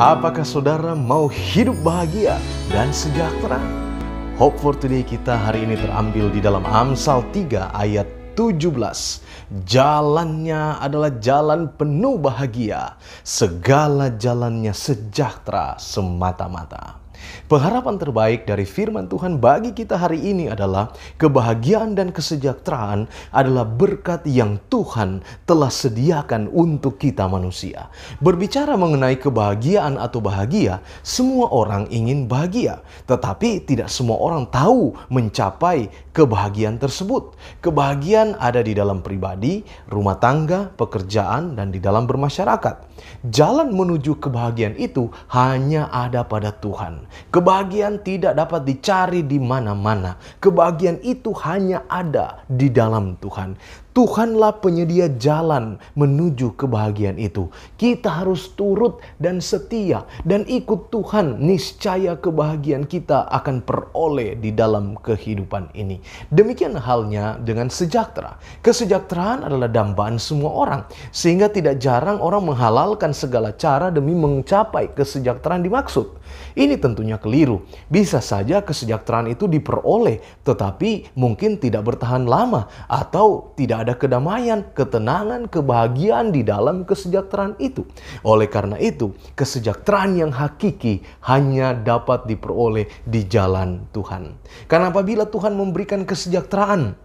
Apakah saudara mau hidup bahagia dan sejahtera? Hope for today kita hari ini terambil di dalam Amsal 3 ayat 17. Jalannya adalah jalan penuh bahagia, segala jalannya sejahtera semata-mata. Pengharapan terbaik dari firman Tuhan bagi kita hari ini adalah kebahagiaan dan kesejahteraan adalah berkat yang Tuhan telah sediakan untuk kita manusia. Berbicara mengenai kebahagiaan atau bahagia, semua orang ingin bahagia, tetapi tidak semua orang tahu mencapai kebahagiaan tersebut. Kebahagiaan ada di dalam pribadi, rumah tangga, pekerjaan, dan di dalam bermasyarakat. Jalan menuju kebahagiaan itu hanya ada pada Tuhan. Kebahagiaan tidak dapat dicari di mana-mana. Kebahagiaan itu hanya ada di dalam Tuhan. Tuhanlah penyedia jalan menuju kebahagiaan itu. Kita harus turut dan setia dan ikut Tuhan. Niscaya kebahagiaan kita akan peroleh di dalam kehidupan ini. Demikian halnya dengan sejahtera. Kesejahteraan adalah dambaan semua orang. Sehingga tidak jarang orang menghalalkan segala cara demi mencapai kesejahteraan dimaksud. Ini tentu tentunya keliru. Bisa saja kesejahteraan itu diperoleh, tetapi mungkin tidak bertahan lama atau tidak ada kedamaian, ketenangan, kebahagiaan di dalam kesejahteraan itu. Oleh karena itu, kesejahteraan yang hakiki hanya dapat diperoleh di jalan Tuhan. Karena apabila Tuhan memberikan kesejahteraan,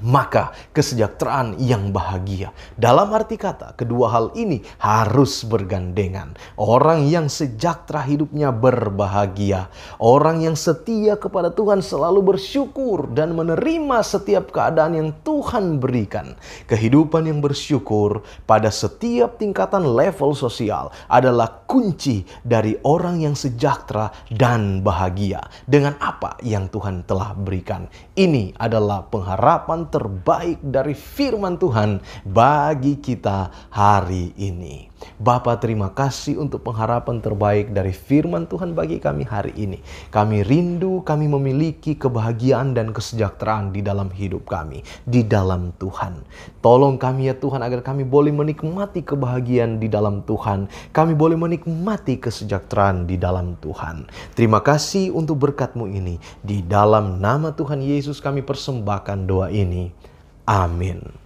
maka kesejahteraan yang bahagia. Dalam arti kata, kedua hal ini harus bergandengan. Orang yang sejahtera hidupnya berbahagia. Orang yang setia kepada Tuhan selalu bersyukur dan menerima setiap keadaan yang Tuhan berikan. Kehidupan yang bersyukur pada setiap tingkatan level sosial adalah kunci dari orang yang sejahtera dan bahagia dengan apa yang Tuhan telah berikan. Ini adalah pengharapan terbaik dari firman Tuhan bagi kita hari ini. Bapa terima kasih untuk pengharapan terbaik dari firman Tuhan bagi kami hari ini. Kami rindu kami memiliki kebahagiaan dan kesejahteraan di dalam hidup kami, di dalam Tuhan. Tolong kami ya Tuhan agar kami boleh menikmati kebahagiaan di dalam Tuhan. Kami boleh menikmati kesejahteraan di dalam Tuhan. Terima kasih untuk berkatmu ini. Di dalam nama Tuhan Yesus kami persembahkan doa ini. Amin.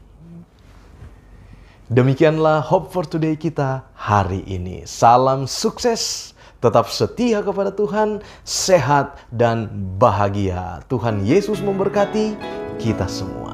Demikianlah hope for today kita hari ini. Salam sukses, tetap setia kepada Tuhan, sehat dan bahagia. Tuhan Yesus memberkati kita semua.